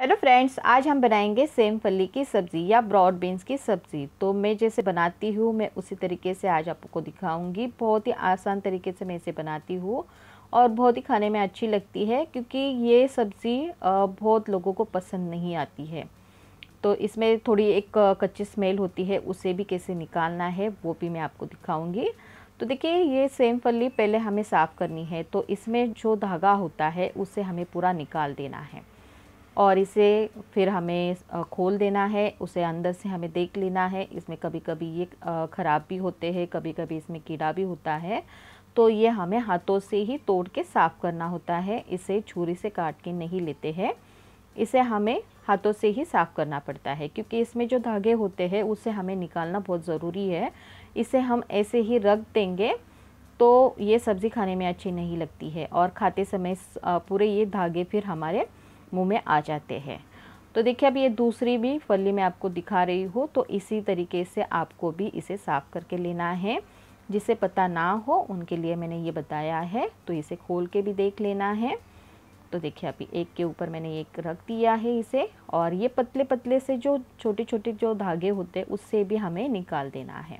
hello friends आज हम बनाएंगे सेम फली की सब्ज़ी या ब्रॉड बीन्स की सब्ज़ी तो मैं जैसे बनाती हूँ मैं उसी तरीके से आज आपको दिखाऊंगी बहुत ही आसान तरीके से मैं इसे बनाती हूँ और बहुत ही खाने में अच्छी लगती है क्योंकि ये सब्ज़ी बहुत लोगों को पसंद नहीं आती है तो इसमें थोड़ी एक कच्ची स्मेल होती है उसे भी कैसे निकालना है वो भी मैं आपको दिखाऊँगी तो देखिए ये सेम फली पहले हमें साफ़ करनी है तो इसमें जो धागा होता है उसे हमें पूरा निकाल देना है और इसे फिर हमें खोल देना है उसे अंदर से हमें देख लेना है इसमें कभी कभी ये ख़राब भी होते हैं कभी कभी इसमें कीड़ा भी होता है तो ये हमें हाथों से ही तोड़ के साफ़ करना होता है इसे छुरी से काट के नहीं लेते हैं इसे हमें हाथों से ही साफ़ करना पड़ता है क्योंकि इसमें जो धागे होते हैं उसे हमें निकालना बहुत ज़रूरी है इसे हम ऐसे ही रख देंगे तो ये सब्ज़ी खाने में अच्छी नहीं लगती है और खाते समय पूरे ये धागे फिर हमारे मुंह में आ जाते हैं तो देखिए अब ये दूसरी भी फली मैं आपको दिखा रही हूँ तो इसी तरीके से आपको भी इसे साफ़ करके लेना है जिसे पता ना हो उनके लिए मैंने ये बताया है तो इसे खोल के भी देख लेना है तो देखिए अभी एक के ऊपर मैंने एक रख दिया है इसे और ये पतले पतले से जो छोटे छोटे जो धागे होते हैं उससे भी हमें निकाल देना है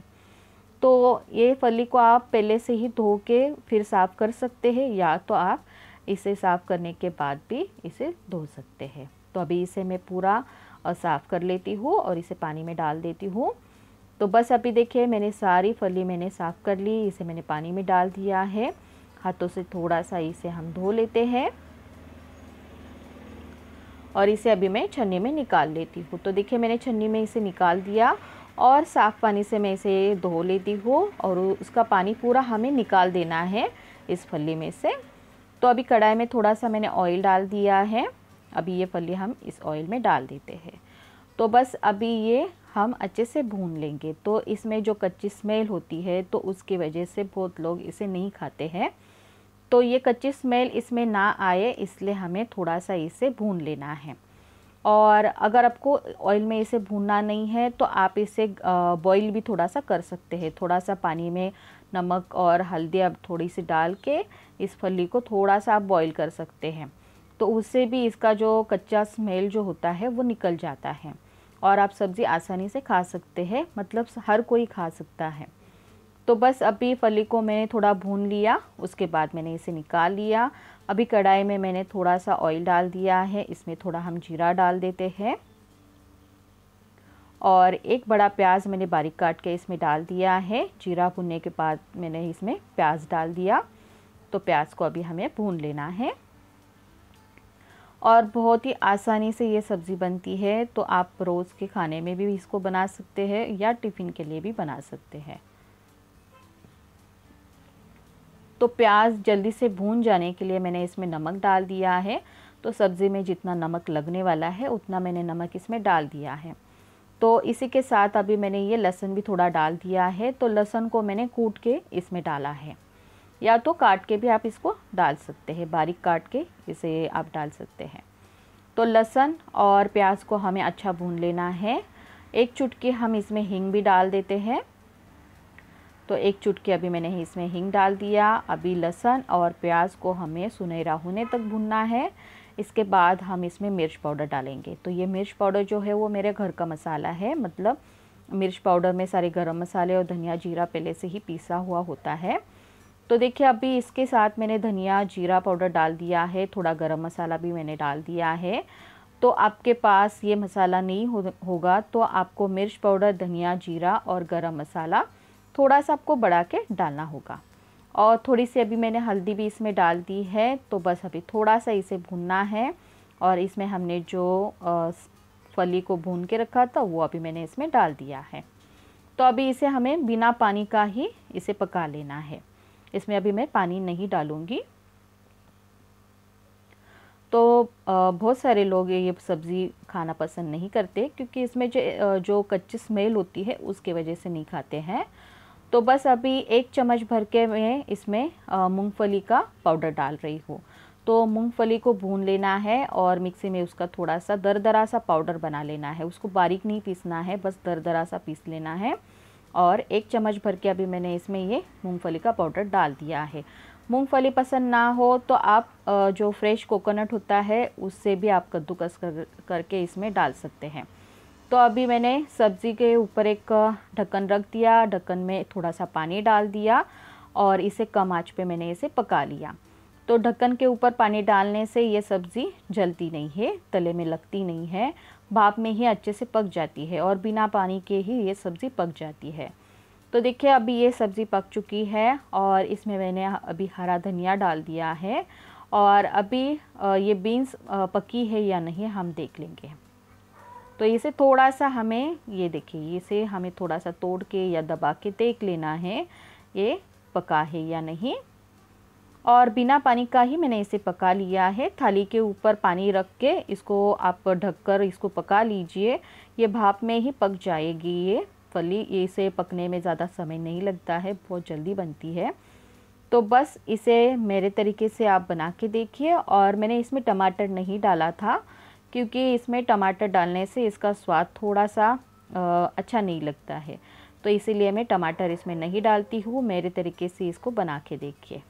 तो ये फली को आप पहले से ही धो के फिर साफ़ कर सकते हैं या तो आप इसे साफ़ करने के बाद भी इसे धो सकते हैं तो अभी इसे मैं पूरा साफ़ कर लेती हूँ और इसे पानी में डाल देती हूँ तो बस अभी देखिए मैंने सारी फली मैंने साफ़ कर ली इसे मैंने पानी में डाल दिया है हाथों से थोड़ा सा इसे हम धो लेते हैं और इसे अभी मैं छन्नी में निकाल लेती हूँ तो देखिए मैंने छन्नी में इसे निकाल दिया और साफ़ पानी से मैं इसे धो लेती हूँ और उसका पानी पूरा हमें निकाल देना है इस फली में से तो अभी कढ़ाई में थोड़ा सा मैंने ऑयल डाल दिया है अभी ये फली हम इस ऑयल में डाल देते हैं तो बस अभी ये हम अच्छे से भून लेंगे तो इसमें जो कच्ची स्मेल होती है तो उसकी वजह से बहुत लोग इसे नहीं खाते हैं तो ये कच्ची स्मेल इसमें ना आए इसलिए हमें थोड़ा सा इसे भून लेना है और अगर आपको ऑयल में इसे भूनना नहीं है तो आप इसे बॉईल भी थोड़ा सा कर सकते हैं थोड़ा सा पानी में नमक और हल्दी अब थोड़ी सी डाल के इस फली को थोड़ा सा आप बॉईल कर सकते हैं तो उससे भी इसका जो कच्चा स्मेल जो होता है वो निकल जाता है और आप सब्ज़ी आसानी से खा सकते हैं मतलब हर कोई खा सकता है तो बस अभी फली को मैंने थोड़ा भून लिया उसके बाद मैंने इसे निकाल लिया अभी कढ़ाई में मैंने थोड़ा सा ऑयल डाल दिया है इसमें थोड़ा हम जीरा डाल देते हैं और एक बड़ा प्याज मैंने बारीक काट के इसमें डाल दिया है जीरा भुनने के बाद मैंने इसमें प्याज डाल दिया तो प्याज को अभी हमें भून लेना है और बहुत ही आसानी से ये सब्ज़ी बनती है तो आप रोज़ के खाने में भी इसको बना सकते हैं या टिफ़िन के लिए भी बना सकते हैं तो प्याज जल्दी से भून जाने के लिए मैंने इसमें नमक डाल दिया है तो सब्ज़ी में जितना नमक लगने वाला है उतना मैंने नमक इसमें डाल दिया है तो इसी के साथ अभी मैंने ये लहसुन भी थोड़ा डाल दिया है तो लहसुन को मैंने कूट के इसमें डाला है या तो काट के भी आप इसको डाल सकते हैं बारीक काट के इसे आप डाल सकते हैं तो लहसुन और प्याज को हमें अच्छा भून लेना है एक चुटकी हम इसमें हींग भी डाल देते हैं तो एक चुटकी अभी मैंने इसमें हींग डाल दिया अभी लहसुन और प्याज को हमें सुनहरा होने तक भूनना है इसके बाद हम इसमें मिर्च पाउडर डालेंगे तो ये मिर्च पाउडर जो है वो मेरे घर का मसाला है मतलब मिर्च पाउडर में सारे गरम मसाले और धनिया जीरा पहले से ही पीसा हुआ होता है तो देखिए अभी इसके साथ मैंने धनिया जीरा पाउडर डाल दिया है थोड़ा गरम मसाला भी मैंने डाल दिया है तो आपके पास ये मसाला नहीं हो, होगा तो आपको मिर्च पाउडर धनिया जीरा और गरम मसाला थोड़ा सा आपको बढ़ा के डालना होगा और थोड़ी सी अभी मैंने हल्दी भी इसमें डाल दी है तो बस अभी थोड़ा सा इसे भूनना है और इसमें हमने जो फली को भून के रखा था वो अभी मैंने इसमें डाल दिया है तो अभी इसे हमें बिना पानी का ही इसे पका लेना है इसमें अभी मैं पानी नहीं डालूँगी तो बहुत सारे लोग ये सब्ज़ी खाना पसंद नहीं करते क्योंकि इसमें जो जो कच्ची स्मेल होती है उसके वजह से नहीं खाते हैं तो बस अभी एक चम्मच भर के मैं इसमें मूंगफली का पाउडर डाल रही हूँ तो मूंगफली को भून लेना है और मिक्सी में उसका थोड़ा सा दरदरा सा पाउडर बना लेना है उसको बारीक नहीं पीसना है बस दरदरा सा पीस लेना है और एक चम्मच भर के अभी मैंने इसमें ये मूंगफली का पाउडर डाल दिया है मूंगफली पसंद ना हो तो आप जो फ्रेश कोकोनट होता है उससे भी आप कद्दूकस कर करके इसमें डाल सकते हैं तो अभी मैंने सब्ज़ी के ऊपर एक ढक्कन रख दिया ढक्कन में थोड़ा सा पानी डाल दिया और इसे कम आँच पर मैंने इसे पका लिया तो ढक्कन के ऊपर पानी डालने से ये सब्ज़ी जलती नहीं है तले में लगती नहीं है भाप में ही अच्छे से पक जाती है और बिना पानी के ही ये सब्ज़ी पक जाती है तो देखिए अभी ये सब्ज़ी पक चुकी है और इसमें मैंने अभी हरा धनिया डाल दिया है और अभी ये बीन्स पकी है या नहीं हम देख लेंगे तो इसे थोड़ा सा हमें ये देखिए इसे हमें थोड़ा सा तोड़ के या दबा के देख लेना है ये पका है या नहीं और बिना पानी का ही मैंने इसे पका लिया है थाली के ऊपर पानी रख के इसको आप ढककर इसको पका लीजिए ये भाप में ही पक जाएगी ये फली इसे पकने में ज़्यादा समय नहीं लगता है बहुत जल्दी बनती है तो बस इसे मेरे तरीके से आप बना के देखिए और मैंने इसमें टमाटर नहीं डाला था क्योंकि इसमें टमाटर डालने से इसका स्वाद थोड़ा सा अच्छा नहीं लगता है तो इसीलिए मैं टमाटर इसमें नहीं डालती हूँ मेरे तरीके से इसको बना के देखिए